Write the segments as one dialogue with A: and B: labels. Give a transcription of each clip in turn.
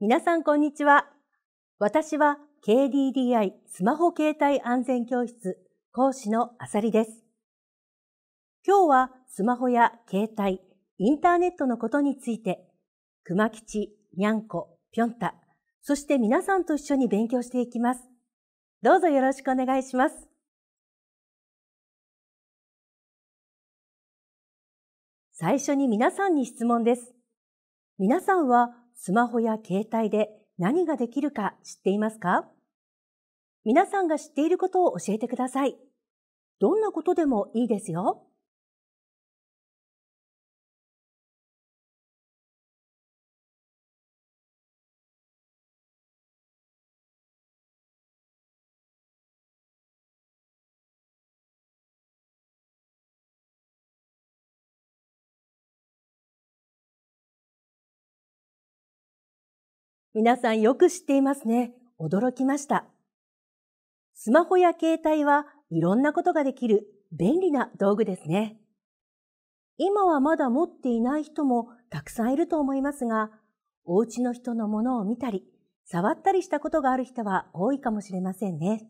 A: 皆さんこんにちは。私は KDDI スマホ携帯安全教室講師のあさりです。今日はスマホや携帯、インターネットのことについて、熊吉、にゃんこ、ぴょんた、そして皆さんと一緒に勉強していきます。どうぞよろしくお願いします。最初に皆さんに質問です。皆さんはスマホや携帯で何ができるか知っていますか皆さんが知っていることを教えてください。どんなことでもいいですよ。皆さんよく知っていますね。驚きました。スマホや携帯はいろんなことができる便利な道具ですね。今はまだ持っていない人もたくさんいると思いますが、お家の人のものを見たり、触ったりしたことがある人は多いかもしれませんね。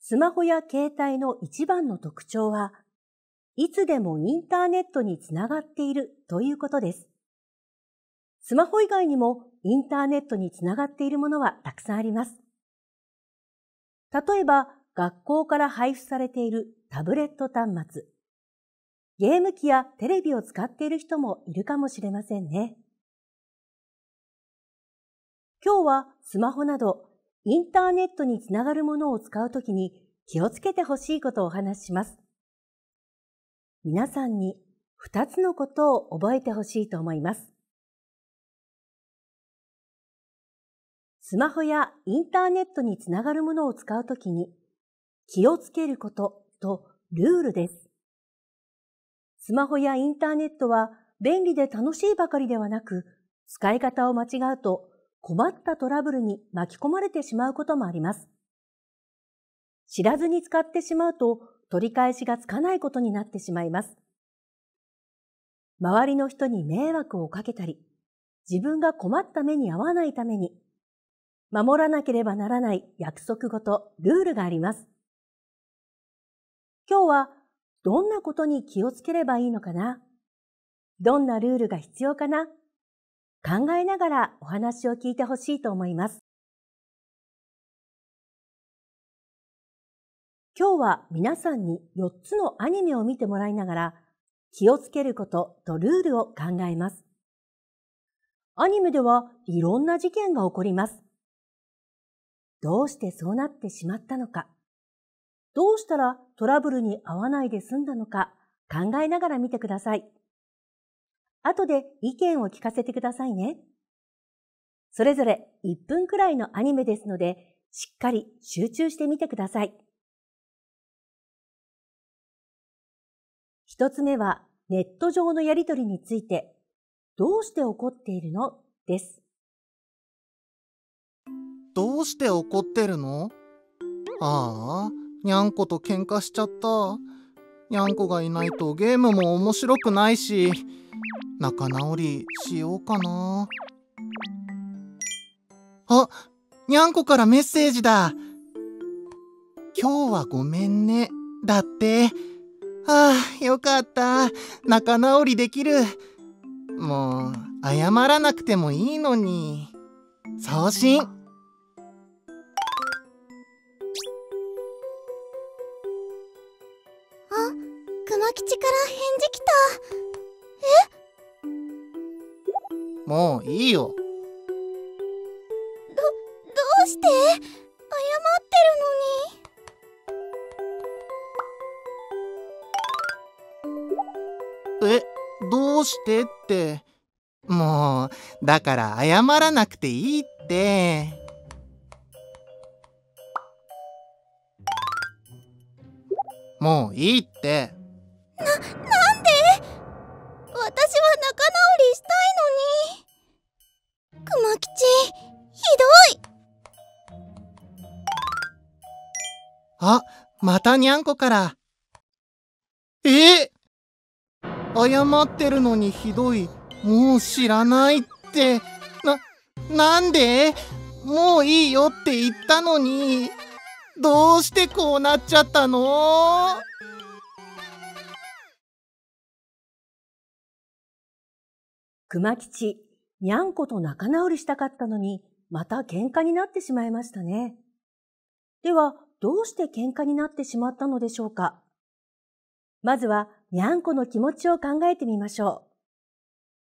A: スマホや携帯の一番の特徴は、いつでもインターネットにつながっているということです。スマホ以外にもインターネットにつながっているものはたくさんあります。例えば、学校から配布されているタブレット端末。ゲーム機やテレビを使っている人もいるかもしれませんね。今日はスマホなどインターネットにつながるものを使うときに気をつけてほしいことをお話しします。皆さんに2つのことを覚えてほしいと思います。スマホやインターネットにつながるものを使うときに気をつけることとルールです。スマホやインターネットは便利で楽しいばかりではなく、使い方を間違うと困ったトラブルに巻き込まれてしまうこともあります。知らずに使ってしまうと取り返しがつかないことになってしまいます。周りの人に迷惑をかけたり、自分が困った目に遭わないために守らなければならない約束ごとルールがあります。今日はどんなことに気をつければいいのかなどんなルールが必要かな考えながらお話を聞いてほしいと思います。今日は皆さんに4つのアニメを見てもらいながら気をつけることとルールを考えます。アニメではいろんな事件が起こります。どうしてそうなってしまったのか、どうしたらトラブルに合わないで済んだのか考えながら見てください。後で意見を聞かせてくださいね。それぞれ1分くらいのアニメですので、しっかり集中してみてください。一つ目は、ネット上のやりとりについて、どうして起こっているの
B: です。どうして怒ってるのああ、にゃんこと喧嘩しちゃった。にゃんこがいないとゲームも面白くないし、仲直りしようかな。あ、にゃんこからメッセージだ。今日はごめんね。だって。ああ、よかった。仲直りできる。もう、謝らなくてもいいのに。送信。吉から返事来たえもういいよどどうして謝ってるのにえ、どうしてって。もう、だから謝らなくていいって。もういいって。あ、またにゃんこから。え謝ってるのにひどい。もう知らないって。な、なんでもういいよって言ったのに。どうしてこうなっちゃったの
A: 熊吉、にゃんこと仲直りしたかったのに、また喧嘩になってしまいましたね。では、どうして喧嘩になってしまったのでしょうかまずは、にゃんこの気持ちを考えてみましょ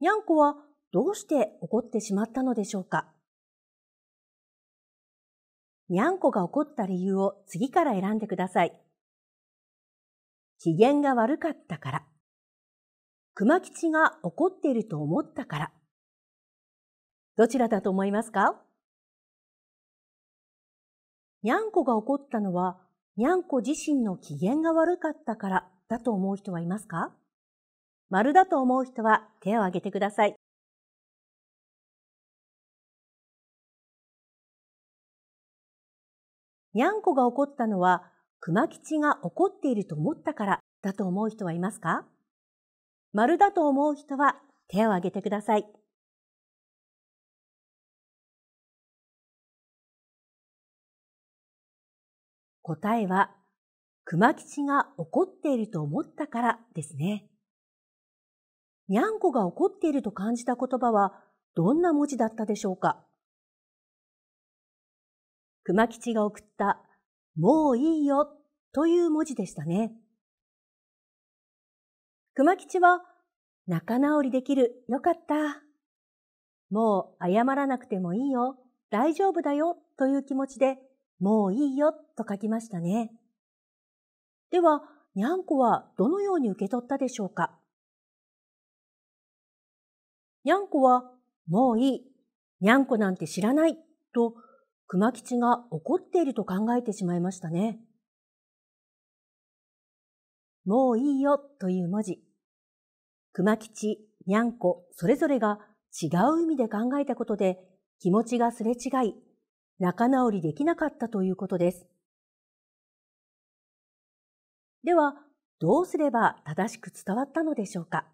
A: う。にゃんこはどうして怒ってしまったのでしょうかにゃんこが怒った理由を次から選んでください。機嫌が悪かったから。熊吉が怒っていると思ったから。どちらだと思いますかにゃんこが怒ったのは、にゃんこ自身の機嫌が悪かったからだと思う人はいますか丸だと思う人は手を挙げてください。にゃんこが怒ったのは、熊吉が怒っていると思ったからだと思う人はいますか丸だと思う人は手を挙げてください。答えは、熊吉が怒っていると思ったからですね。にゃんこが怒っていると感じた言葉は、どんな文字だったでしょうか熊吉が送った、もういいよという文字でしたね。熊吉は、仲直りできる、よかった。もう謝らなくてもいいよ、大丈夫だよという気持ちで、もういいよと書きましたね。では、にゃんこはどのように受け取ったでしょうかにゃんこは、もういい、にゃんこなんて知らない、と、熊吉が怒っていると考えてしまいましたね。もういいよという文字。熊吉、にゃんこ、それぞれが違う意味で考えたことで気持ちがすれ違い、仲直りできなかったということです。では、どうすれば正しく伝わったのでしょうか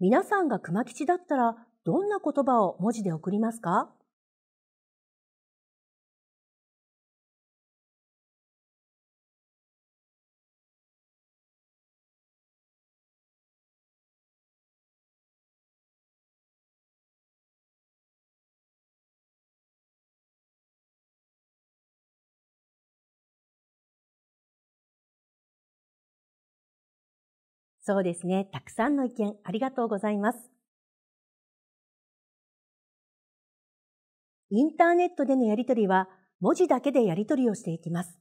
A: 皆さんが熊吉だったらどんな言葉を文字で送りますかそうですね。たくさんの意見ありがとうございます。インターネットでのやりとりは文字だけでやりとりをしていきます。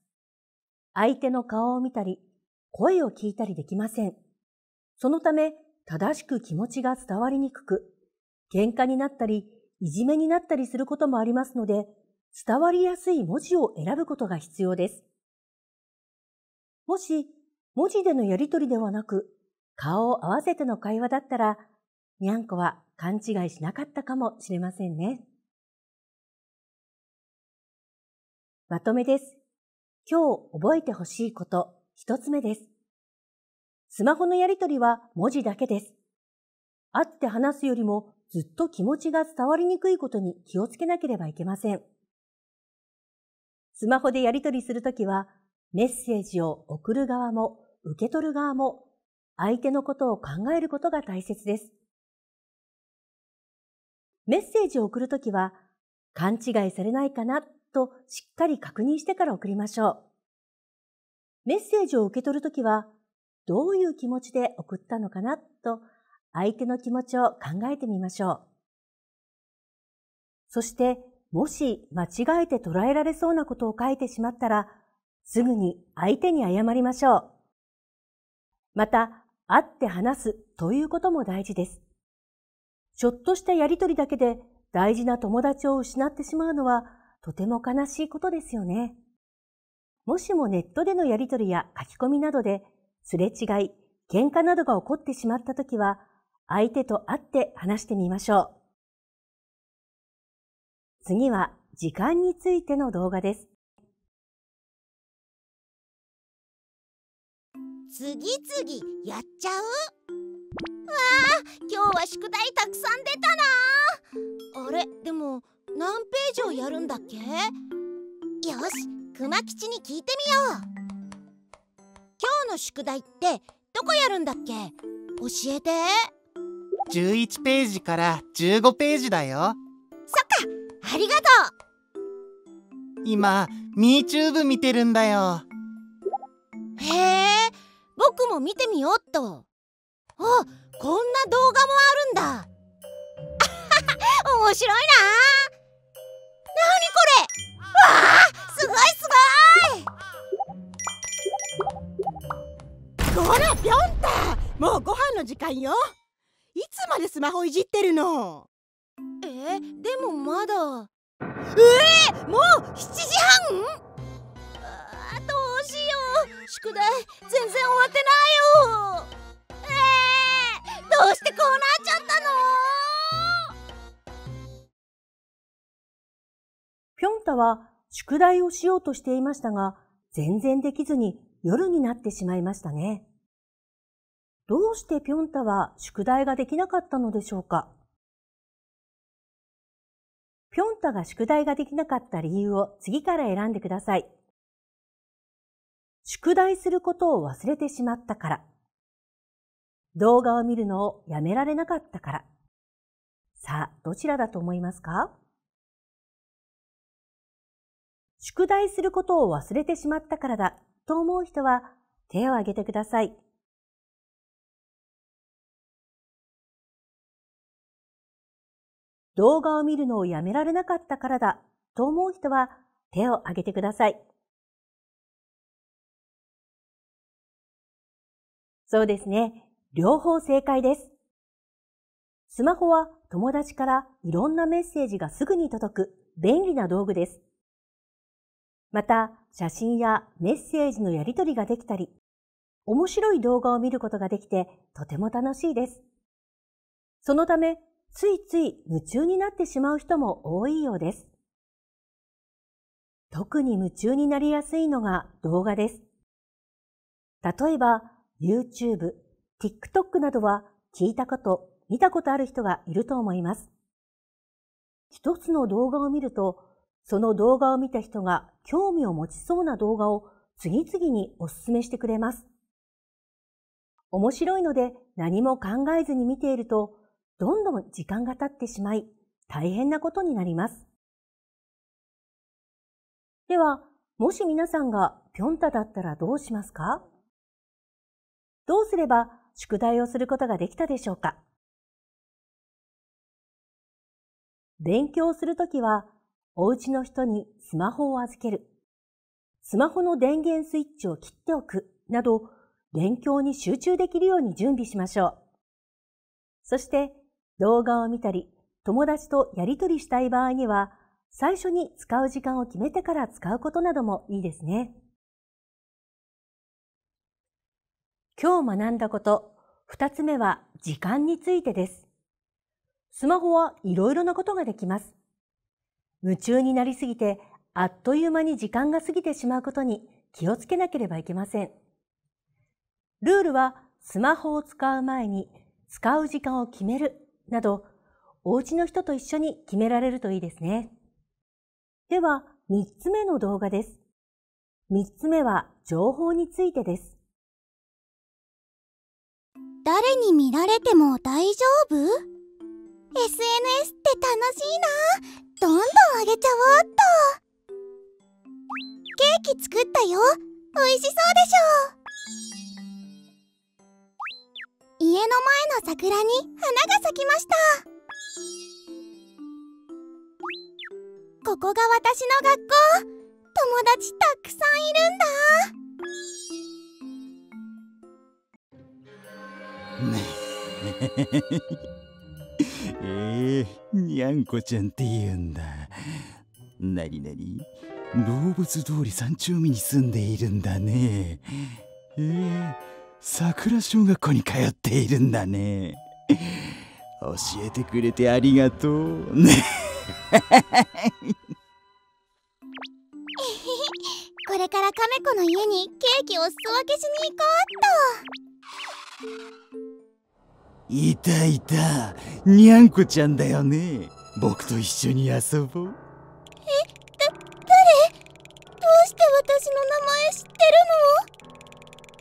A: 相手の顔を見たり、声を聞いたりできません。そのため、正しく気持ちが伝わりにくく、喧嘩になったり、いじめになったりすることもありますので、伝わりやすい文字を選ぶことが必要です。もし、文字でのやりとりではなく、顔を合わせての会話だったら、にゃんこは勘違いしなかったかもしれませんね。まとめです。今日覚えてほしいこと、一つ目です。スマホのやりとりは文字だけです。会って話すよりもずっと気持ちが伝わりにくいことに気をつけなければいけません。スマホでやりとりするときは、メッセージを送る側も受け取る側も相手のことを考えることが大切です。メッセージを送るときは、勘違いされないかなとしっかり確認してから送りましょう。メッセージを受け取るときは、どういう気持ちで送ったのかなと、相手の気持ちを考えてみましょう。そして、もし間違えて捉えられそうなことを書いてしまったら、すぐに相手に謝りましょう。また、会って話すということも大事です。ちょっとしたやりとりだけで大事な友達を失ってしまうのはとても悲しいことですよね。もしもネットでのやりとりや書き込みなどですれ違い、喧嘩などが起こってしまったときは、相手と会って話してみましょう。次は時間についての動画です。
B: 次々やっちゃうわあ今日は宿題たくさん出たなあれでも何ページをやるんだっけよし熊吉に聞いてみよう今日の宿題ってどこやるんだっけ教えて11ページから15ページだよそっかありがとう今ミーチューブ見てるんだよへえを見てみよっとあこんな動画もあるんだ 面白いななにこれわあすごいすごいこらぴょんたもうご飯の時間よ
A: いつまでスマホいじってるのえでもまだ
B: えー、もう7時半しいよ宿題全然終わってないよえー、どうしてこうなっちゃったの
A: ぴょんたは宿題をしようとしていましたが、全然できずに夜になってしまいましたね。どうしてぴょんたは宿題ができなかったのでしょうかぴょんたが宿題ができなかった理由を次から選んでください。宿題することを忘れてしまったから、動画を見るのをやめられなかったから。さあ、どちらだと思いますか宿題することを忘れてしまったからだと思う人は手を挙げてください。動画を見るのをやめられなかったからだと思う人は手を挙げてください。そうですね。両方正解です。スマホは友達からいろんなメッセージがすぐに届く便利な道具です。また、写真やメッセージのやり取りができたり、面白い動画を見ることができてとても楽しいです。そのため、ついつい夢中になってしまう人も多いようです。特に夢中になりやすいのが動画です。例えば、YouTube、TikTok などは聞いたこと、見たことある人がいると思います。一つの動画を見ると、その動画を見た人が興味を持ちそうな動画を次々にお勧めしてくれます。面白いので何も考えずに見ていると、どんどん時間が経ってしまい、大変なことになります。では、もし皆さんがピョンタだったらどうしますかどうすれば宿題をすることができたでしょうか勉強するときは、おうちの人にスマホを預ける、スマホの電源スイッチを切っておくなど、勉強に集中できるように準備しましょう。そして、動画を見たり、友達とやりとりしたい場合には、最初に使う時間を決めてから使うことなどもいいですね。今日学んだこと、二つ目は時間についてです。スマホはいろいろなことができます。夢中になりすぎて、あっという間に時間が過ぎてしまうことに気をつけなければいけません。ルールはスマホを使う前に使う時間を決めるなど、お家の人と一緒に決められるといいですね。では、三つ目の動画です。三つ目は情報についてです。誰に見られても大丈
B: 夫 ?SNS って楽しいなどんどんあげちゃおうっとケーキ作ったよ美味しそうでしょ家の前の桜に花が咲きましたここが私の学校友達たくさんいるんだえ えー、にゃんこちゃんって言うんだ。なになに動物通り三丁目に住んでいるんだね。ええー、桜小学校に通っているんだね。教えてくれてありがとう。ね これからカメ子の家にケーキを裾分けしに行こうっと。いたいたにゃんこちゃんだよね僕と一緒に遊ぼうえだ誰どうして私の名前知っ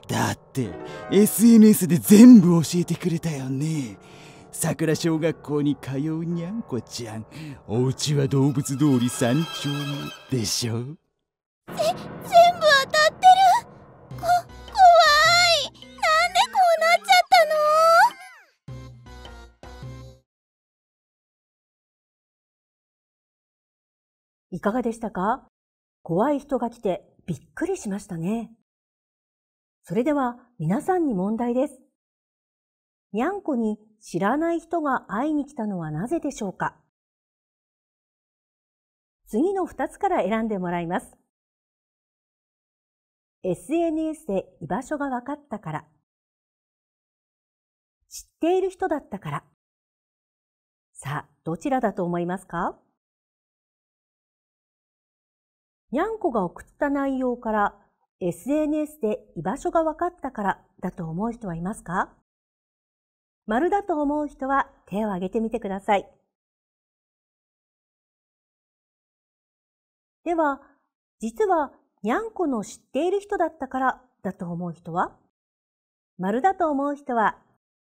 B: てるのだって SNS で全部教えてくれたよね桜小学校に通うにゃんこちゃんお家は動物通り山頂でしょえ
A: いかがでしたか怖い人が来てびっくりしましたね。それでは皆さんに問題です。にゃんこに知らない人が会いに来たのはなぜでしょうか次の2つから選んでもらいます。SNS で居場所が分かったから。知っている人だったから。さあ、どちらだと思いますかにゃんこが送った内容から SNS で居場所が分かったからだと思う人はいますか丸だと思う人は手を挙げてみてください。では、実はにゃんこの知っている人だったからだと思う人は丸だと思う人は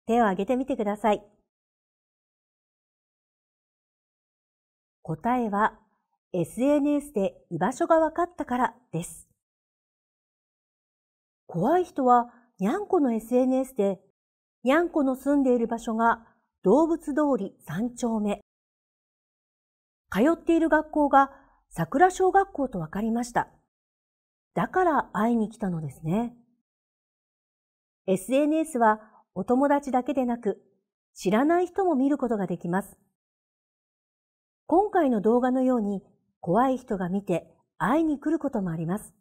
A: 手を挙げてみてください。答えは SNS で居場所が分かったからです。怖い人はにゃんこの SNS で、にゃんこの住んでいる場所が動物通り3丁目。通っている学校が桜小学校と分かりました。だから会いに来たのですね。SNS はお友達だけでなく、知らない人も見ることができます。今回の動画のように怖い人が見て会いに来ることもあります。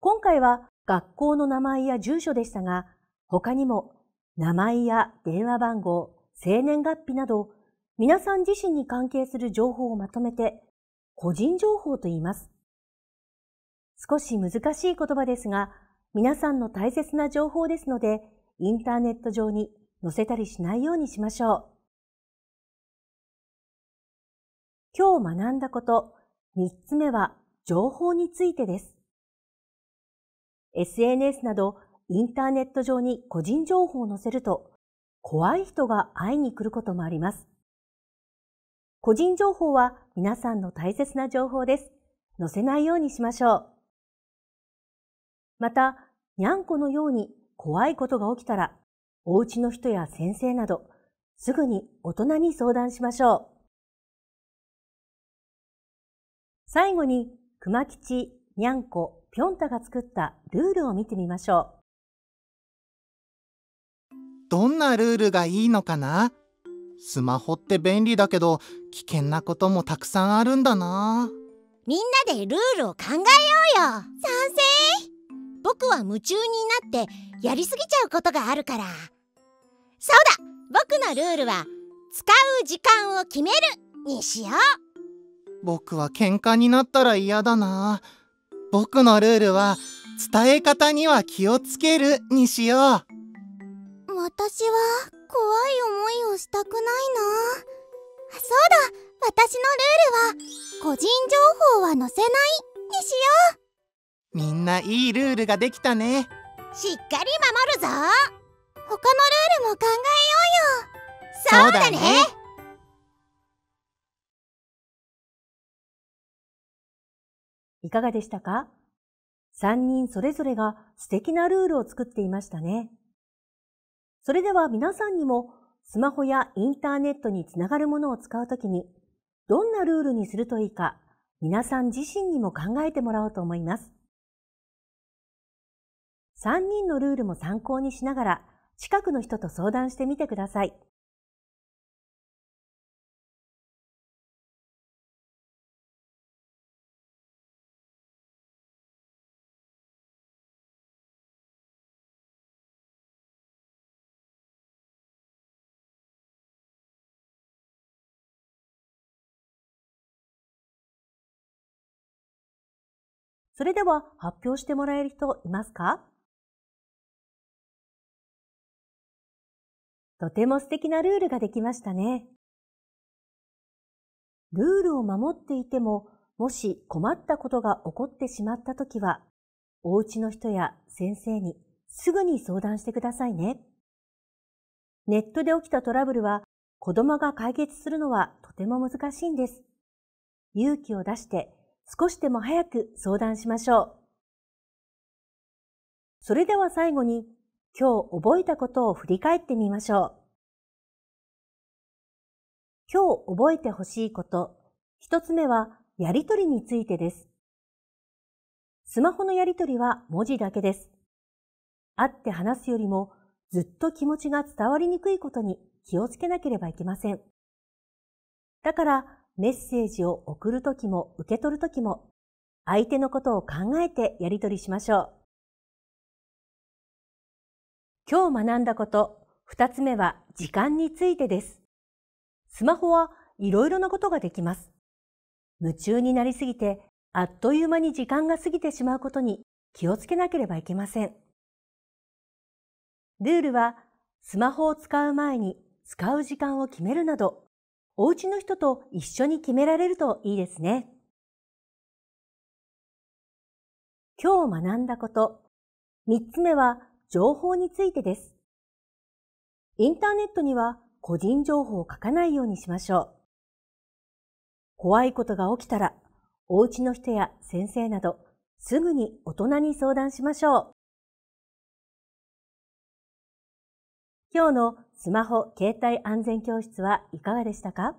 A: 今回は学校の名前や住所でしたが、他にも名前や電話番号、生年月日など、皆さん自身に関係する情報をまとめて、個人情報と言います。少し難しい言葉ですが、皆さんの大切な情報ですので、インターネット上に載せたりしないようにしましょう。今日学んだこと、3つ目は情報についてです。SNS などインターネット上に個人情報を載せると、怖い人が会いに来ることもあります。個人情報は皆さんの大切な情報です。載せないようにしましょう。また、にゃんこのように怖いことが起きたら、お家の人や先生など、すぐに大人に相談しましょう。最後に、熊吉、にゃんこ、ぴょんたが作ったル
B: ールを見てみましょう。どんなルールがいいのかなスマホって便利だけど危険なこともたくさんあるんだなみんなでルールを考えようよ賛成僕は夢中になってやりすぎちゃうことがあるからそうだ
A: 僕のルールは使う時間を決めるにしよう
B: 僕は喧嘩になったら嫌だな。僕のルールは、伝え方には気をつけるにしよう。私は、怖い思いをしたくないな。そうだ私のルールは、個人情報は載せないにしよう。みんないいルールができたね。しっかり守るぞ他のルールも考
A: えようよそうだねいかがでしたか ?3 人それぞれが素敵なルールを作っていましたね。それでは皆さんにもスマホやインターネットにつながるものを使うときにどんなルールにするといいか皆さん自身にも考えてもらおうと思います。3人のルールも参考にしながら近くの人と相談してみてください。それでは発表してもらえる人いますかとても素敵なルールができましたね。ルールを守っていても、もし困ったことが起こってしまったときは、お家の人や先生にすぐに相談してくださいね。ネットで起きたトラブルは子供が解決するのはとても難しいんです。勇気を出して少しでも早く相談しましょう。それでは最後に、今日覚えたことを振り返ってみましょう。今日覚えてほしいこと、一つ目は、やりとりについてです。スマホのやりとりは文字だけです。会って話すよりも、ずっと気持ちが伝わりにくいことに気をつけなければいけません。だから、メッセージを送るときも受け取るときも、相手のことを考えてやり取りしましょう。今日学んだこと、二つ目は時間についてです。スマホはいろいろなことができます。夢中になりすぎて、あっという間に時間が過ぎてしまうことに気をつけなければいけません。ルールは、スマホを使う前に使う時間を決めるなど、お家の人と一緒に決められるといいですね。今日学んだこと。三つ目は情報についてです。インターネットには個人情報を書かないようにしましょう。怖いことが起きたら、お家の人や先生など、すぐに大人に相談しましょう。今日のスマホ携帯安全教室はいかがでしたか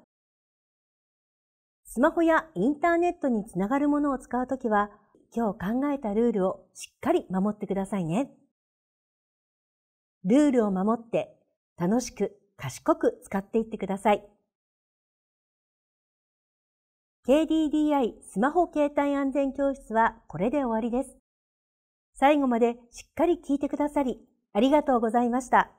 A: スマホやインターネットにつながるものを使うときは、今日考えたルールをしっかり守ってくださいね。ルールを守って楽しく賢く使っていってください。KDDI スマホ携帯安全教室はこれで終わりです。最後までしっかり聞いてくださり、ありがとうございました。